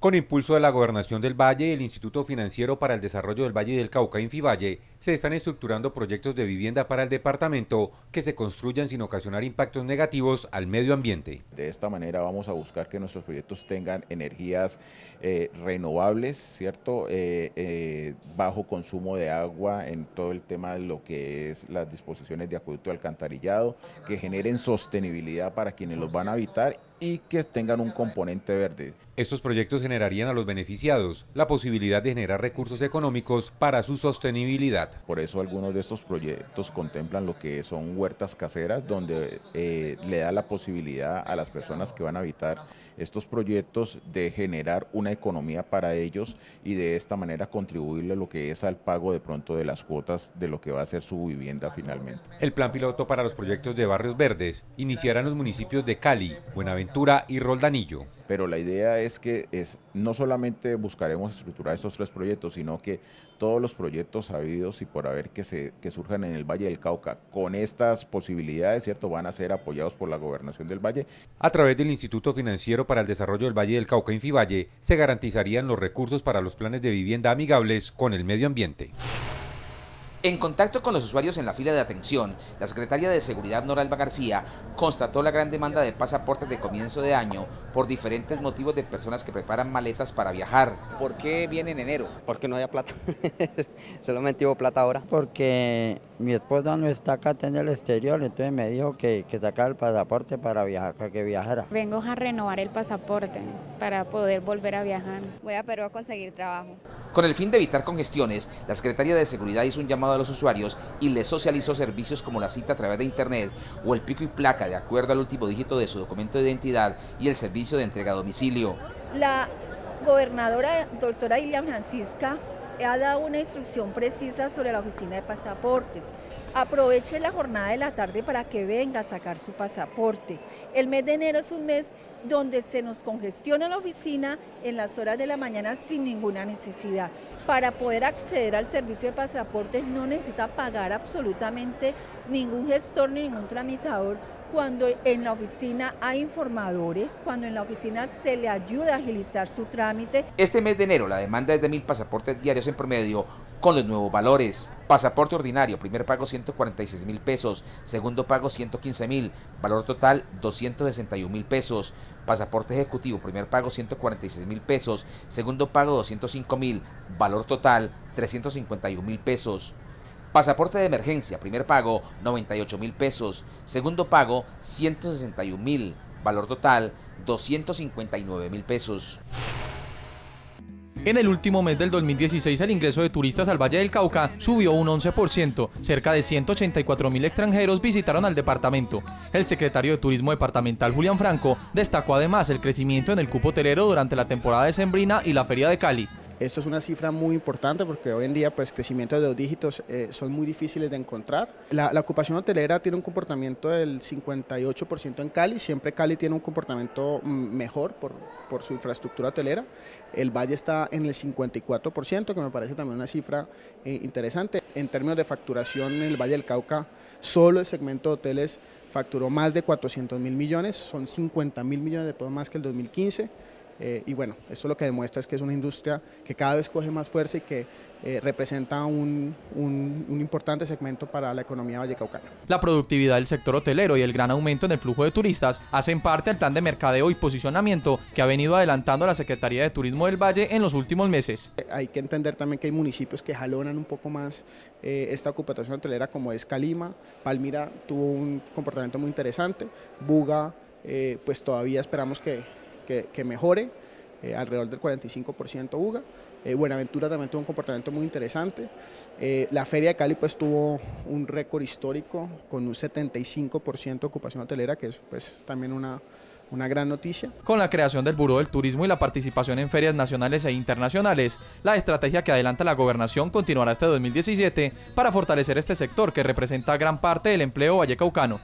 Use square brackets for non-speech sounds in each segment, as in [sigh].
Con impulso de la Gobernación del Valle y el Instituto Financiero para el Desarrollo del Valle y del Cauca, Infivalle, se están estructurando proyectos de vivienda para el departamento que se construyan sin ocasionar impactos negativos al medio ambiente. De esta manera vamos a buscar que nuestros proyectos tengan energías eh, renovables, ¿cierto? Eh, eh, bajo consumo de agua en todo el tema de lo que es las disposiciones de acueducto alcantarillado, que generen sostenibilidad para quienes los van a habitar y que tengan un componente verde. Estos proyectos generarían a los beneficiados la posibilidad de generar recursos económicos para su sostenibilidad. Por eso algunos de estos proyectos contemplan lo que son huertas caseras, donde eh, le da la posibilidad a las personas que van a habitar estos proyectos de generar una economía para ellos y de esta manera contribuirle lo que es al pago de pronto de las cuotas de lo que va a ser su vivienda finalmente. El plan piloto para los proyectos de barrios verdes iniciará en los municipios de Cali, Buenaventura, y Roldanillo. Pero la idea es que es, no solamente buscaremos estructurar estos tres proyectos, sino que todos los proyectos habidos y por haber que, se, surjan en el Valle del Cauca con estas posibilidades, ¿cierto? Van a ser apoyados por la gobernación del Valle. A través del Instituto Financiero para el Desarrollo del Valle del Cauca, Infivalle, se garantizarían los recursos para los planes de vivienda amigables con el medio ambiente. En contacto con los usuarios en la fila de atención, la secretaria de Seguridad Noralba García constató la gran demanda de pasaportes de comienzo de año por diferentes motivos de personas que preparan maletas para viajar. ¿Por qué viene en enero? Porque no había plata. [laughs] Solamente hubo plata ahora. Porque mi esposa no está acá en el exterior, entonces me dijo que, que sacara el pasaporte para viajar, para que viajara. Vengo a renovar el pasaporte para poder volver a viajar. Voy a Perú a conseguir trabajo. Con el fin de evitar congestiones, la Secretaría de Seguridad hizo un llamado a los usuarios y les socializó servicios como la cita a través de Internet o el pico y placa de acuerdo al último dígito de su documento de identidad y el servicio de entrega a domicilio. La gobernadora doctora Ilia Francisca ha dado una instrucción precisa sobre la oficina de pasaportes. Aproveche la jornada de la tarde para que venga a sacar su pasaporte. El mes de enero es un mes donde se nos congestiona la oficina en las horas de la mañana sin ninguna necesidad. Para poder acceder al servicio de pasaportes no necesita pagar absolutamente ningún gestor ni ningún tramitador cuando en la oficina hay informadores, cuando en la oficina se le ayuda a agilizar su trámite. Este mes de enero la demanda es de mil pasaportes diarios en promedio con los nuevos valores. Pasaporte ordinario, primer pago 146 mil pesos, segundo pago 115 mil, valor total 261 mil pesos. Pasaporte ejecutivo, primer pago 146 mil pesos, segundo pago 205 mil, valor total 351 mil pesos. Pasaporte de emergencia, primer pago 98 mil pesos, segundo pago 161 mil, valor total 259 mil pesos. En el último mes del 2016 el ingreso de turistas al Valle del Cauca subió un 11%, cerca de 184 mil extranjeros visitaron al departamento. El secretario de Turismo Departamental Julián Franco destacó además el crecimiento en el cupo hotelero durante la temporada de Sembrina y la Feria de Cali. Esto es una cifra muy importante porque hoy en día pues crecimientos de dos dígitos eh, son muy difíciles de encontrar. La, ocupación hotelera tiene un comportamiento del 58% en Cali, siempre Cali tiene un comportamiento mm, mejor por, su infraestructura hotelera. El Valle está en el 54%, que me parece también una cifra eh, interesante. En términos de facturación en el Valle del Cauca, solo el segmento de hoteles facturó más de 400 mil millones, son 50 mil millones de pesos más que el 2015 eh, y bueno, eso lo que demuestra es que es una industria que cada vez coge más fuerza y que eh, representa un, importante segmento para la economía Valle vallecaucana. La productividad del sector hotelero y el gran aumento en el flujo de turistas hacen parte del plan de mercadeo y posicionamiento que ha venido adelantando la Secretaría de Turismo del Valle en los últimos meses. Eh, hay que entender también que hay municipios que jalonan un poco más esta ocupación hotelera como es Calima, Palmira tuvo un comportamiento muy interesante, Buga pues todavía esperamos que que, mejore, eh, alrededor del 45% UGA. Eh, Buenaventura también tuvo un comportamiento muy interesante. Eh, la Feria de Cali pues, tuvo un récord histórico con un 75% de ocupación hotelera, que es pues también una, una gran noticia. Con la creación del Buró del Turismo y la participación en ferias nacionales e internacionales, la estrategia que adelanta la gobernación continuará este 2017 para fortalecer este sector que representa gran parte del empleo vallecaucano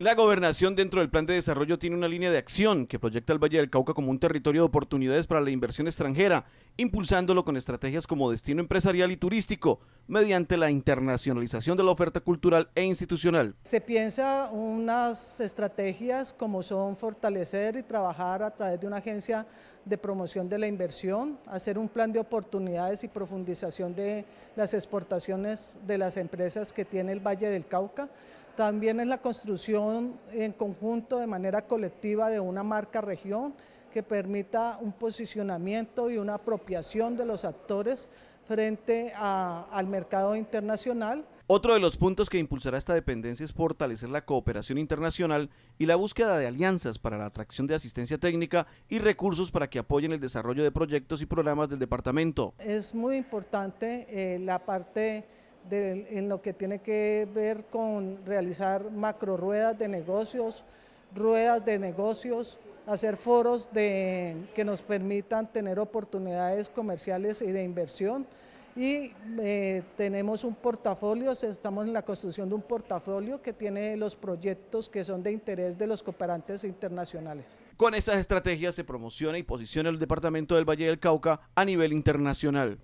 La gobernación dentro del plan de desarrollo tiene una línea de acción que proyecta el Valle del Cauca como un territorio de oportunidades para la inversión extranjera, impulsándolo con estrategias como destino empresarial y turístico, mediante la internacionalización de la oferta cultural e institucional. Se piensa unas estrategias como son fortalecer y trabajar a través de una agencia de promoción de la inversión, hacer un plan de oportunidades y profundización de las exportaciones de las empresas que tiene el Valle del Cauca también es la construcción en conjunto, de manera colectiva, de una marca región que permita un posicionamiento y una apropiación de los actores frente al mercado internacional. Otro de los puntos que impulsará esta dependencia es fortalecer la cooperación internacional y la búsqueda de alianzas para la atracción de asistencia técnica y recursos para que apoyen el desarrollo de proyectos y programas del departamento. Es muy importante eh, la parte en lo que tiene que ver con realizar macro ruedas de negocios, ruedas de negocios, hacer foros que nos permitan tener oportunidades comerciales y de inversión. Y eh, tenemos un portafolio, estamos en la construcción de un portafolio que tiene los proyectos que son de interés de los cooperantes internacionales. Con esas estrategias se promociona y posiciona el Departamento del Valle del Cauca a nivel internacional.